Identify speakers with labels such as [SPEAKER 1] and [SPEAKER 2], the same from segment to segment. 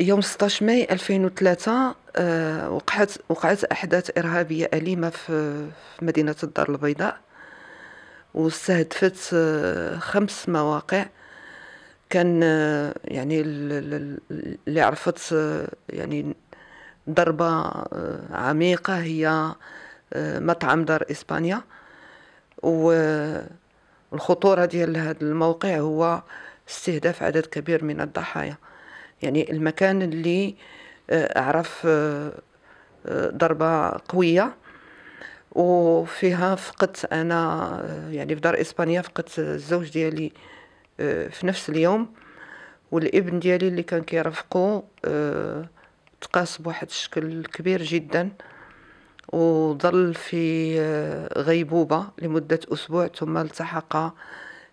[SPEAKER 1] يوم 16 ماي 2003 آه، وقعت وقعت احداث ارهابيه اليمه في مدينه الدار البيضاء واستهدفت آه، خمس مواقع كان آه، يعني اللي عرفت يعني ضربه عميقه هي مطعم دار اسبانيا والخطوره ديال هذا الموقع هو استهداف عدد كبير من الضحايا يعني المكان اللي آه، أعرف آه، آه، ضربة قوية وفيها فقدت أنا يعني في دار إسبانيا فقدت الزوج ديالي في نفس اليوم والابن ديالي اللي كان كيرافقو تقاس بواحد الشكل كبير جدا وظل في غيبوبة لمدة أسبوع ثم التحق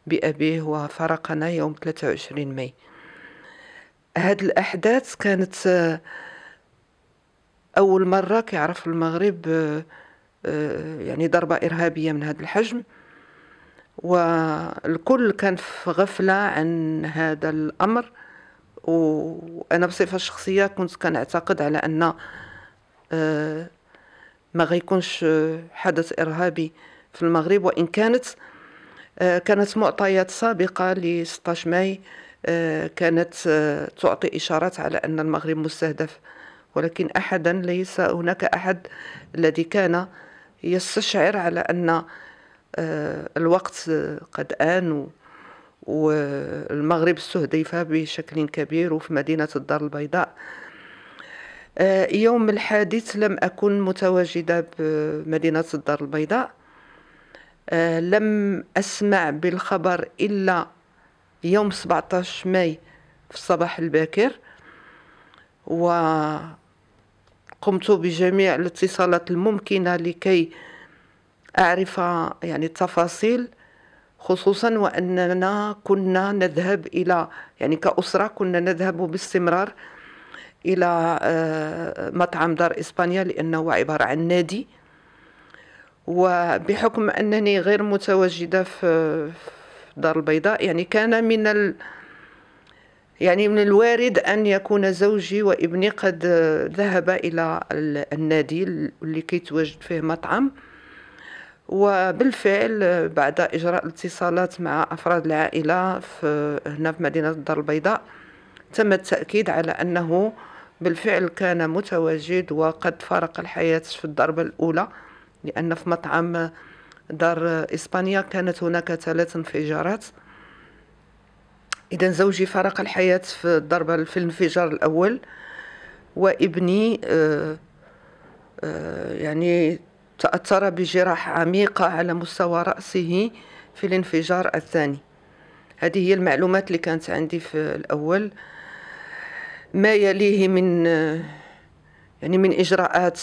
[SPEAKER 1] بأبيه وفرقنا يوم 23 ماي هاد الأحداث كانت آه، أول مرة كيعرف المغرب آه، آه، يعني ضربة إرهابية من هذا الحجم والكل كان في غفلة عن هذا الأمر وأنا بصفة شخصية كنت كنعتقد على أن ما غيكونش حدث إرهابي في المغرب وإن كانت كانت معطيات سابقة ل 16 ماي آه، كانت آه، تعطي إشارات على أن المغرب مستهدف ولكن أحدا ليس هناك أحد الذي كان يستشعر على أن آه، الوقت قد آن والمغرب استهدف بشكل كبير وفي مدينة الدار البيضاء يوم الحادث لم أكن متواجدة بمدينة الدار البيضاء لم أسمع بالخبر إلا يوم 17 ماي في الصباح الباكر وقمت بجميع الاتصالات الممكنة لكي أعرف يعني التفاصيل خصوصا وأننا كنا نذهب إلى يعني كأسرة كنا نذهب باستمرار إلى آه، مطعم دار إسبانيا لأنه عبارة عن نادي وبحكم أنني غير متواجدة في الدار البيضاء يعني كان من ال... يعني من الوارد أن يكون زوجي وابني قد ذهب إلى النادي اللي كيتواجد فيه مطعم وبالفعل بعد إجراء الاتصالات مع أفراد العائلة في هنا في مدينة الدار البيضاء تم التأكيد على أنه بالفعل كان متواجد وقد فارق الحياة في الضربة الأولى لأن في مطعم دار إسبانيا كانت هناك ثلاث انفجارات إذا زوجي فارق الحياة في الضربة في الانفجار الأول وابني آه، آه، يعني تأثر بجراح عميقة على مستوى رأسه في الانفجار الثاني هذه هي المعلومات اللي كانت عندي في الأول ما يليه من آه، يعني من إجراءات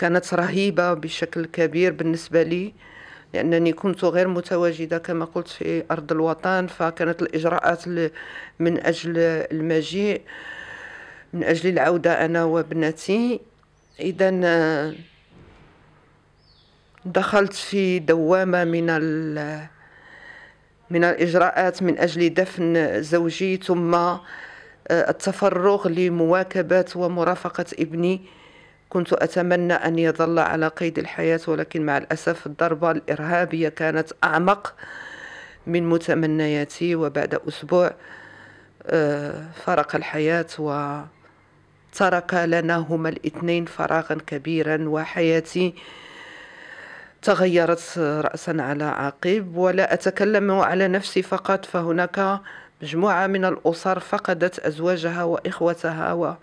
[SPEAKER 1] كانت رهيبة بشكل كبير بالنسبة لي لأنني كنت غير متواجدة كما قلت في أرض الوطن فكانت الإجراءات من أجل المجيء من أجل العودة أنا وابنتي إذا دخلت في دوامة من من الإجراءات من أجل دفن زوجي ثم آه، التفرغ لمواكبة ومرافقة ابني كنت أتمنى أن يظل على قيد الحياة ولكن مع الأسف الضربة الإرهابية كانت أعمق من متمنياتي وبعد أسبوع آه، فرق الحياة وترك لنا هما الاثنين فراغا كبيرا وحياتي تغيرت رأسا على عقب ولا أتكلم على نفسي فقط فهناك مجموعة من الأسر فقدت أزواجها وإخوتها و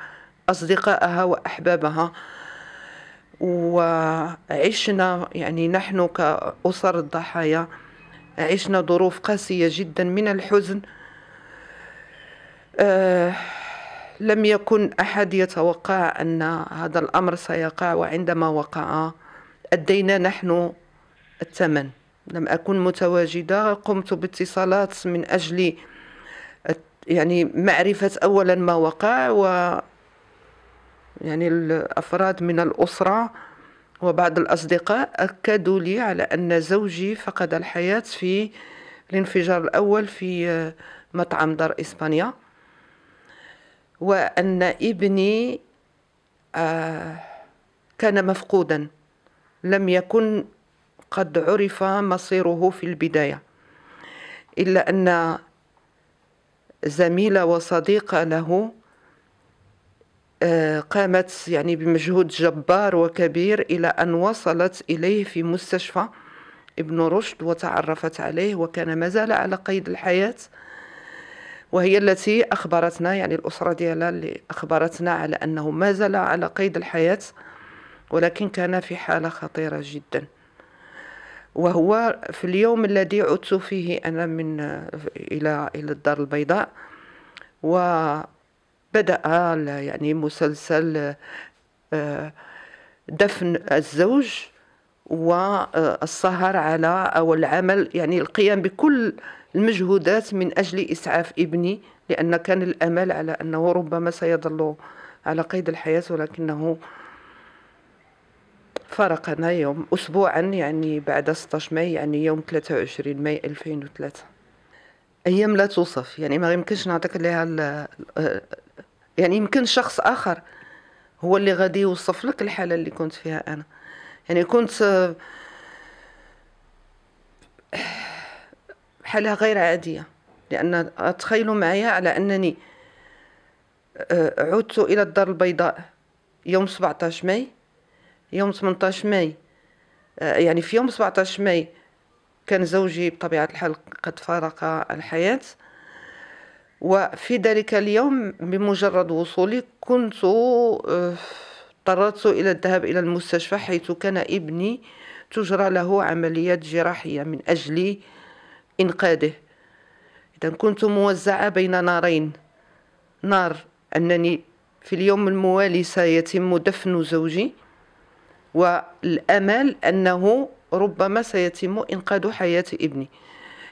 [SPEAKER 1] أصدقائها وأحبابها وعشنا يعني نحن كأسر الضحايا عشنا ظروف قاسية جدا من الحزن آه لم يكن أحد يتوقع أن هذا الأمر سيقع وعندما وقع أدينا نحن الثمن لم أكن متواجدة قمت باتصالات من أجل يعني معرفة أولا ما وقع و يعني الأفراد من الأسرة وبعض الأصدقاء أكدوا لي على أن زوجي فقد الحياة في الانفجار الأول في آه، مطعم دار إسبانيا وأن ابني آه، كان مفقودا لم يكن قد عرف مصيره في البداية إلا أن زميلة وصديقة له آه، قامت يعني بمجهود جبار وكبير إلى أن وصلت إليه في مستشفى ابن رشد وتعرفت عليه وكان ما زال على قيد الحياة وهي التي أخبرتنا يعني الأسرة ديالها اللي أخبرتنا على أنه ما زال على قيد الحياة ولكن كان في حالة خطيرة جدا وهو في اليوم الذي عدت فيه أنا من آه، إلى إلى الدار البيضاء و بدأ آه، يعني مسلسل آه، دفن الزوج والسهر آه، على أو العمل يعني القيام بكل المجهودات من أجل إسعاف ابني لأن كان الأمل على أنه ربما سيظل على قيد الحياة ولكنه فارقنا يوم أسبوعا يعني بعد 16 ماي يعني يوم 23 ماي 2003 أيام لا توصف يعني ما يمكنش نعطيك لها يعني يمكن شخص اخر هو اللي غادي يوصف لك الحاله اللي كنت فيها انا يعني كنت آه، حاله غير عاديه لان تخيلوا معايا على انني آه، عدت الى الدار البيضاء يوم 17 ماي يوم 18 ماي آه، يعني في يوم 17 ماي كان زوجي بطبيعه الحال قد فارق الحياه وفي ذلك اليوم بمجرد وصولي كنت آه، اضطررت إلى الذهاب إلى المستشفى حيث كان ابني تجرى له عمليات جراحية من أجل إنقاذه إذا كنت موزعة بين نارين نار أنني في اليوم الموالي سيتم دفن زوجي والأمل أنه ربما سيتم إنقاذ حياة ابني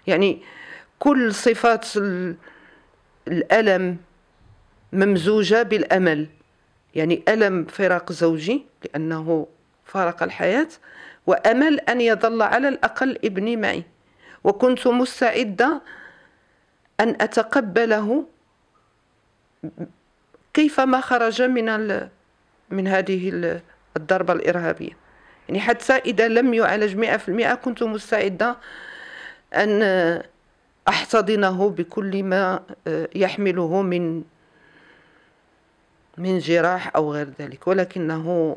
[SPEAKER 1] يعني كل صفات الألم ممزوجة بالأمل يعني ألم فراق زوجي لأنه فارق الحياة وأمل أن يظل على الأقل ابني معي وكنت مستعدة أن أتقبله كيفما خرج من ال... من هذه الضربة الإرهابية يعني حتى إذا لم يعالج 100% كنت مستعدة أن أحتضنه بكل ما آه، يحمله من من جراح أو غير ذلك ولكنه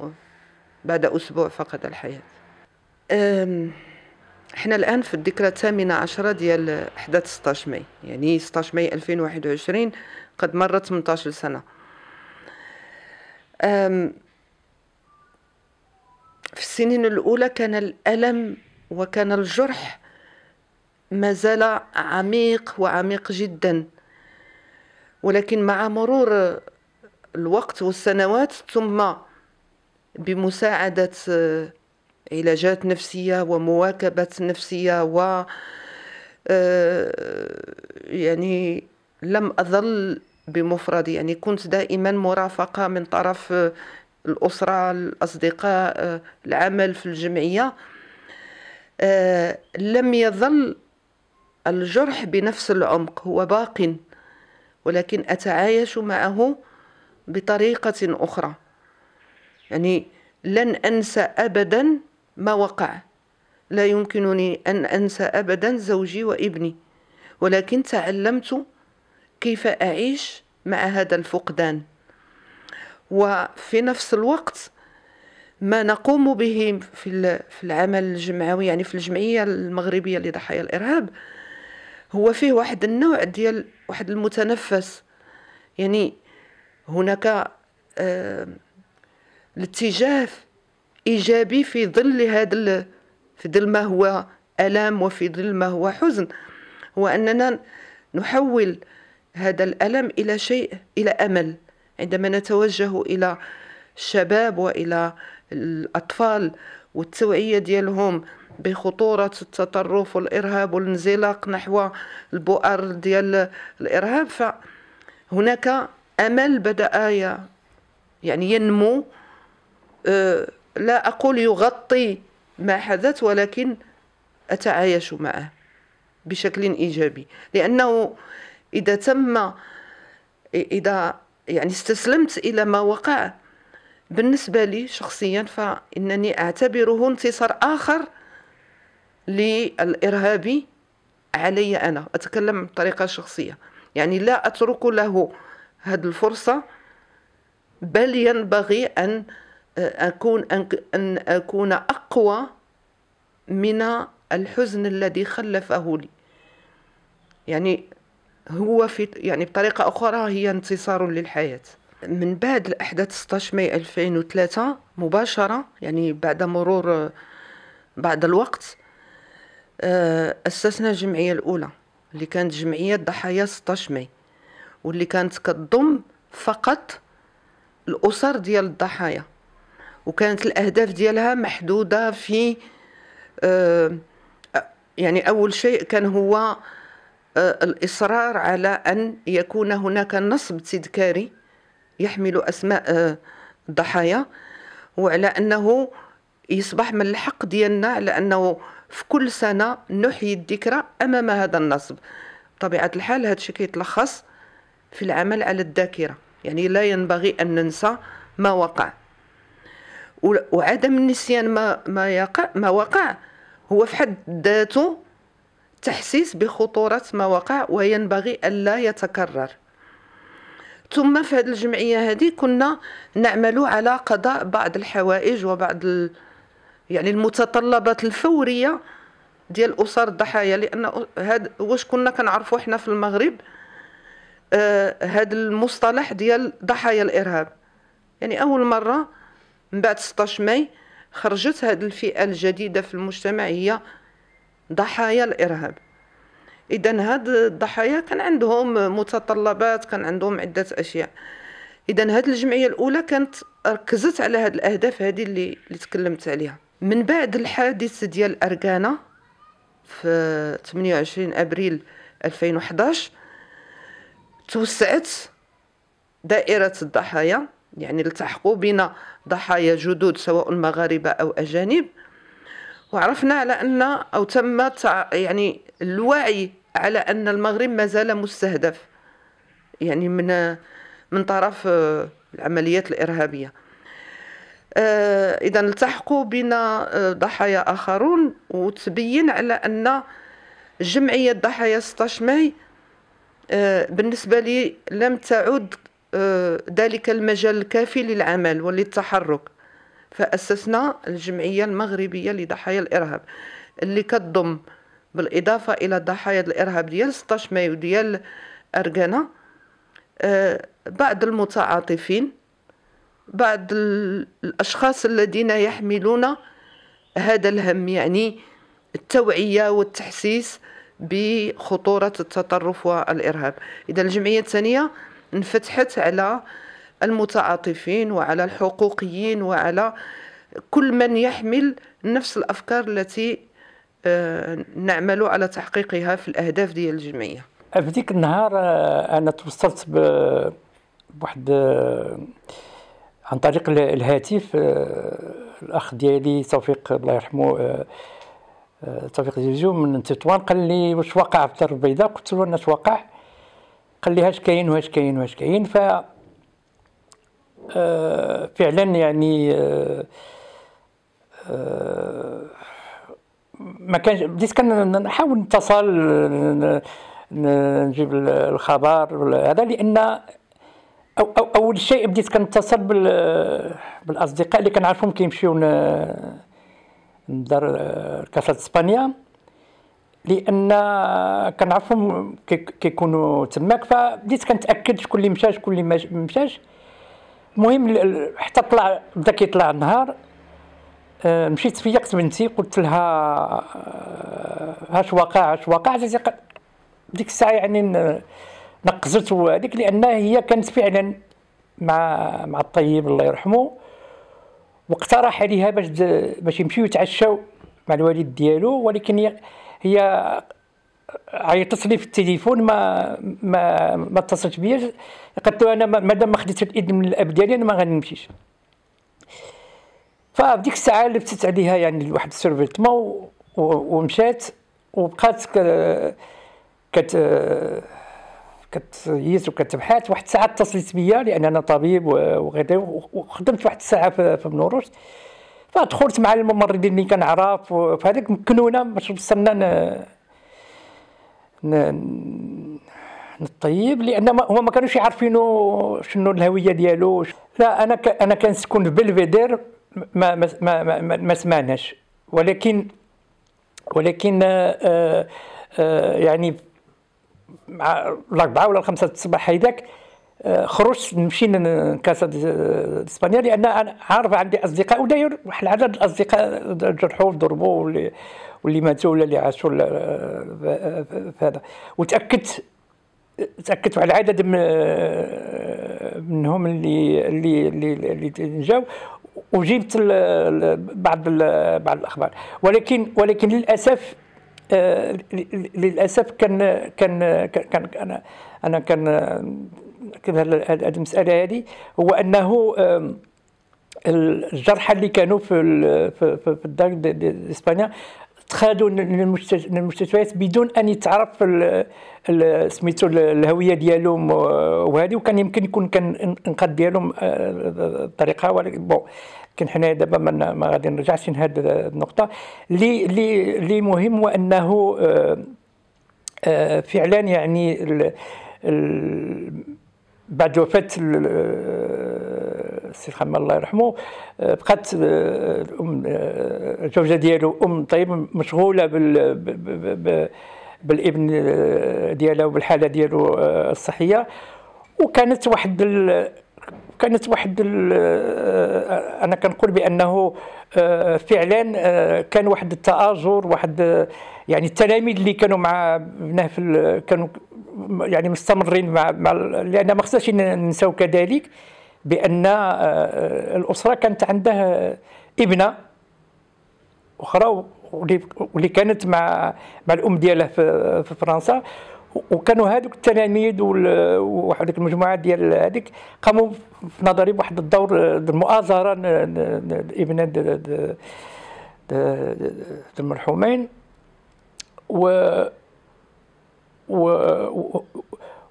[SPEAKER 1] بعد أسبوع فقد الحياة احنا الآن في الذكرى الثامنة عشرة ديال أحداث 16 ماي يعني 16 ماي 2021 قد مرت 18 سنة في السنين الأولى كان الألم وكان الجرح ما زال عميق وعميق جدا ولكن مع مرور الوقت والسنوات ثم بمساعدة آه، علاجات نفسية ومواكبة نفسية و آه، يعني لم أظل بمفردي يعني كنت دائما مرافقة من طرف آه، الأسرة الأصدقاء العمل في الجمعية لم يظل الجرح بنفس العمق هو باق ولكن أتعايش معه بطريقة أخرى يعني لن أنسى أبدا ما وقع لا يمكنني أن أنسى أبدا زوجي وابني ولكن تعلمت كيف أعيش مع هذا الفقدان وفي نفس الوقت ما نقوم به في العمل الجمعوي يعني في الجمعية المغربية لضحايا الإرهاب هو فيه واحد النوع ديال واحد المتنفس يعني هناك آه، الاتجاه ايجابي في ظل هذا في ظل ما هو الام وفي ظل ما هو حزن هو اننا نحول هذا الالم الى شيء الى امل عندما نتوجه الى الشباب والى الاطفال والتوعيه ديالهم بخطورة التطرف والإرهاب والانزلاق نحو البؤر ديال الإرهاب فهناك أمل بدأ يعني ينمو أه، لا أقول يغطي ما حدث ولكن أتعايش معه بشكل إيجابي لأنه إذا تم إذا يعني استسلمت إلى ما وقع بالنسبة لي شخصيا فإنني أعتبره انتصار آخر للإرهابي علي أنا أتكلم بطريقة شخصية يعني لا أترك له هذه الفرصة بل ينبغي أن آه، أكون أن أكون أقوى من الحزن الذي خلفه لي يعني هو في يعني بطريقة أخرى هي انتصار للحياة من بعد الأحداث 16 ماي 2003 مباشرة يعني بعد مرور بعد الوقت آه، أسسنا الجمعية الأولى اللي كانت جمعية ضحايا 16 ماي واللي كانت كتضم فقط الأسر ديال الضحايا وكانت الأهداف ديالها محدودة في آه، يعني أول شيء كان هو آه، الإصرار على أن يكون هناك نصب تذكاري يحمل أسماء الضحايا وعلى أنه يصبح من الحق ديالنا على أنه في كل سنة نحيي الذكرى أمام هذا النصب بطبيعة الحال هذا الشيء كيتلخص في العمل على الذاكرة يعني لا ينبغي أن ننسى ما وقع وعدم النسيان ما, ما, يقع ما وقع هو في حد ذاته تحسيس بخطورة ما وقع وينبغي ألا يتكرر ثم في هذه الجمعية هذه كنا نعمل على قضاء بعض الحوائج وبعض ال... يعني المتطلبات الفوريه ديال اسر الضحايا لان هاد واش كنا كنعرفوا حنا في المغرب آه هاد المصطلح ديال ضحايا الارهاب يعني اول مره من بعد 16 ماي خرجت هاد الفئه الجديده في المجتمع هي ضحايا الارهاب اذا هاد الضحايا كان عندهم متطلبات كان عندهم عده اشياء اذا هاد الجمعيه الاولى كانت ركزت على هاد الاهداف هذه اللي اللي تكلمت عليها من بعد الحادث ديال أركانة في 28 أبريل 2011 توسعت دائرة الضحايا يعني التحقوا بنا ضحايا جدد سواء مغاربة أو أجانب وعرفنا على أن أو تم يعني الوعي على أن المغرب ما زال مستهدف يعني من من طرف العمليات الإرهابية آه، اذا التحقوا بنا آه، ضحايا اخرون وتبين على ان جمعيه ضحايا 16 ماي آه، بالنسبه لي لم تعد ذلك المجال الكافي للعمل وللتحرك فأسسنا الجمعية المغربية لضحايا الإرهاب اللي كتضم بالإضافة إلى ضحايا الإرهاب ديال 16 مايو ديال أرغانا بعض المتعاطفين بعض الأشخاص الذين يحملون هذا الهم يعني التوعية والتحسيس بخطورة التطرف والإرهاب إذا الجمعية الثانية انفتحت على المتعاطفين وعلى الحقوقيين وعلى كل من يحمل نفس الأفكار التي آه، نعمل على تحقيقها في الأهداف ديال الجمعية
[SPEAKER 2] في ديك النهار آه، أنا توصلت بواحد آه، عن طريق الهاتف آه، الاخ ديالي توفيق الله يرحمه آه، آه، توفيق زيزو من تطوان قال لي واش وقع في الدار البيضاء قلت له انا واقع قال لي هاش كاين وهاش كاين وهاش كاين ف فعلا يعني ما كانش بديت كنحاول نتصل نجيب الخبر هذا لان أو أو اول شيء بديت كنتصل بال بالاصدقاء اللي كنعرفهم كيمشيو لدار آه، كاسة اسبانيا لان آه، كنعرفهم كيكونوا تماك فبديت كنتاكد شكون اللي مشى شكون اللي ما مشاش المهم حتى طلع بدا كيطلع النهار آه، مشيت فيقت بنتي قلت لها هاش واقع هاش واقع ديك الساعه يعني نقزت وهذيك لان هي كانت فعلا مع مع الطيب الله يرحمه واقترح عليها باش باش يمشيو يتعشاو مع الوالد ديالو ولكن هي عيطت لي في التليفون ما ما ما اتصلت بيا قلت له انا مادام ما خديت الاذن من الاب ديالي انا ما غنمشيش فديك الساعه لبست عليها يعني واحد السورفيتمون ومشات وبقات كت كتقيس وكتبحث واحد الساعه اتصلت بيا لان انا طبيب وغير وخدمت واحد الساعه في بنوروش فدخلت مع الممرضين اللي كنعرف فهذاك مكنونا باش وصلنا ن... ن... نطيب لان هما ما كانوش يعرفينو شنو الهويه ديالو لا انا ك... انا كنسكن في بلفيدير ما ما ما, ما, ما سمعناش ولكن ولكن آآ آه، آآ آه، يعني مع الاربعه ولا الخمسه الصباح هيداك آه، خرجت نمشي لكاسا اسبانيا لان انا عارف عندي اصدقاء وداير واحد العدد الاصدقاء جرحوا ضربوا واللي واللي ماتوا ولا اللي عاشوا آه، هذا وتاكدت تاكدت على عدد من منهم اللي اللي اللي, اللي جاو وجبت بعض بعض الاخبار ولكن ولكن للاسف آه، للاسف كان كان كان, كان انا كان هذه المساله هذه هو انه الجرحى اللي كانوا في في الدار دي اسبانيا تخادوا للمستشفيات بدون ان يتعرف سميتو الهويه ديالهم وهذه وكان يمكن يكون كان انقاذ ديالهم الطريقه آه، ولكن بون كان حنايا دابا ما غادي نرجعش لهذه النقطه اللي اللي اللي مهم هو انه آه، آه، فعلا يعني بعد وفاه السيد خمام الله يرحمه آه، بقات آه، الام آه، الزوجه ديالو ام طيب مشغوله بال بالابن ديالها وبالحاله ديالو الصحيه وكانت واحد ال... كانت واحد ال... انا كنقول بانه فعلا كان واحد التآجر واحد يعني التلاميذ اللي كانوا مع بناه في ال... كانوا يعني مستمرين مع, مع لان ما خصناش ننساو كذلك بان آه، آه، الاسره كانت عندها ابنه اخرى واللي كانت مع مع الام ديالها في فرنسا وكانوا هذوك التلاميذ وواحد المجموعه ديال هذيك قاموا في نظري بواحد الدور المؤازره الابناء المرحومين و و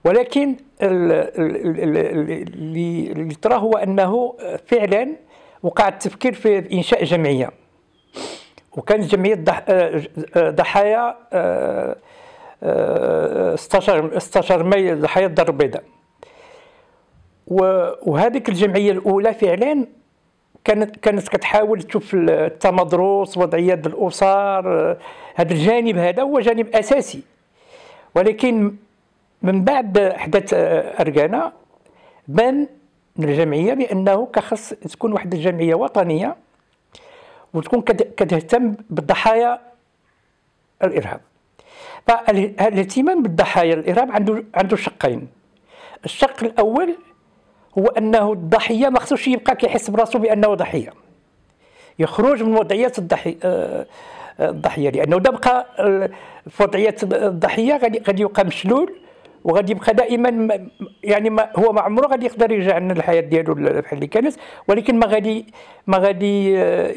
[SPEAKER 2] ولكن اللي تراه هو انه فعلا وقع التفكير في انشاء جمعيه وكانت جمعيه آه، ضحايا 16 آه، 16 آه، ماي ضحايا الدار البيضاء وهذيك الجمعيه الاولى فعلا كانت كانت كتحاول تشوف التمدرس وضعيه الاسر هذا الجانب هذا هو جانب اساسي ولكن من بعد احداث آه، أرجانا بان الجمعيه بانه كخص تكون واحد الجمعيه وطنيه وتكون كتهتم بالضحايا الارهاب فالاهتمام بالضحايا الارهاب عنده عنده شقين الشق الاول هو انه الضحيه ما خصوش يبقى كيحس براسو بانه ضحيه يخرج من وضعيه الضحيه آه، آه، الضحيه لانه يعني بقى في وضعيه الضحيه غادي غادي يبقى مشلول وغادي يبقى دائما يعني ما هو ما عمره غادي يقدر يرجع للحياه ديالو بحال اللي كانت ولكن ما غادي ما غادي آه،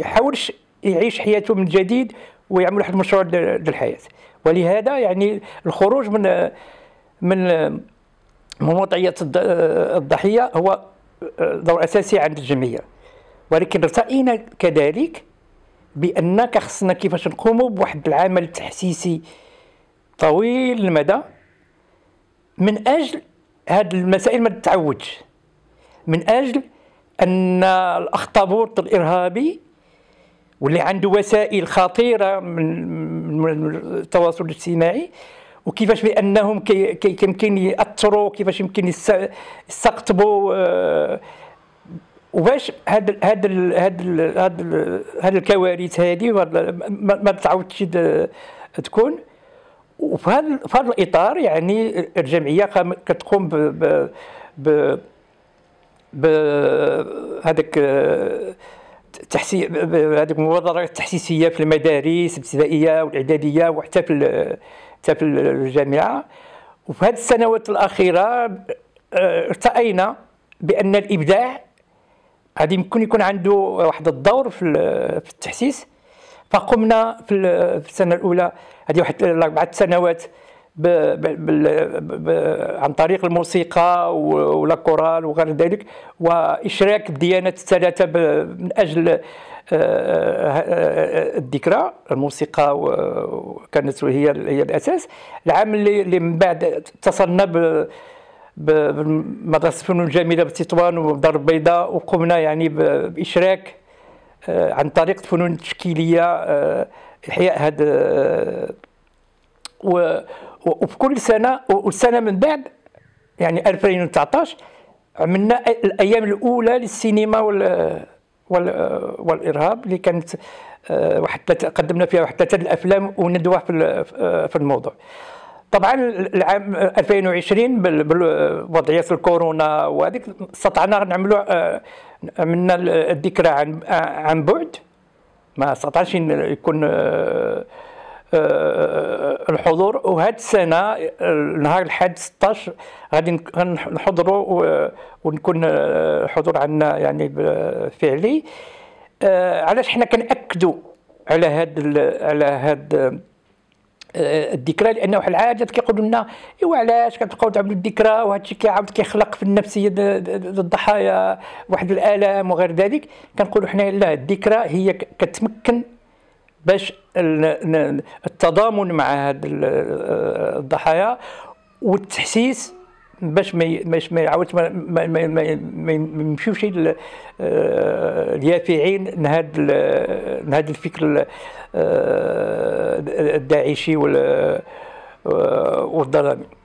[SPEAKER 2] يحاولش يعيش حياته من جديد ويعمل واحد المشروع للحياه ولهذا يعني الخروج من من من وضعيه آه، الضحيه هو آه، دور اساسي عند الجمعيه ولكن ارتئينا كذلك بان خصنا كيفاش نقوموا بواحد العمل تحسيسي طويل المدى من اجل هذه المسائل ما تتعودش من اجل ان الاخطبوط الارهابي واللي عنده وسائل خطيره من التواصل الاجتماعي وكيفاش بانهم يمكن ياثروا كيفاش يمكن يستقطبوا آه، وباش هاد هاد هاد هاد هاد الكوارث هذه ما تعاودش آه، تكون وفي هذا الاطار يعني الجمعيه كتقوم ب ب ب, هذاك تحسي هذيك المبادرات التحسيسيه في المدارس الابتدائيه والاعداديه وحتى في حتى في الجامعه وفي هذه السنوات الاخيره آه، ارتأينا بان الابداع غادي يمكن يكون عنده واحد الدور في التحسيس فقمنا في السنه الاولى هذه واحد اربعه سنوات عن طريق الموسيقى والكورال وغير ذلك واشراك الديانات الثلاثه من اجل آه، آه، الذكرى الموسيقى كانت هي هي الاساس العام اللي, اللي من بعد اتصلنا بمدرسه الفنون الجميله بتطوان والدار البيضاء وقمنا يعني باشراك آه، عن طريق الفنون التشكيليه آه، احياء هذا آه، وفي كل سنه والسنه من بعد يعني 2019 عملنا الايام الاولى للسينما وال والارهاب اللي كانت واحد قدمنا فيها واحد ثلاثه الافلام وندوه في في الموضوع طبعا العام 2020 بوضعيه الكورونا وهذيك استطعنا نعملوا عملنا الذكرى عن عن بعد ما استطاعش يكون آه، آه، الحضور وهاد السنه نهار الحد 16 غادي نحضروا ونكون آه، حضور عندنا يعني فعلي علاش حنا كنأكدوا على هاد على هاد آه، الذكرى لانه واحد العاده كيقولوا لنا ايوا علاش كتبقاو تعملوا الذكرى وهذا الشيء كيعاود كيخلق في النفسيه الضحايا واحد الالام وغير ذلك كنقولوا حنا لا الذكرى هي كتمكن باش التضامن مع هاد آه، الضحايا والتحسيس باش ما باش ما يعاودش ما, ما, ما, ما, ما يمشيوش آه، اليافعين لهذا لهذا الفكر آه، الداعشي والظلامي آه،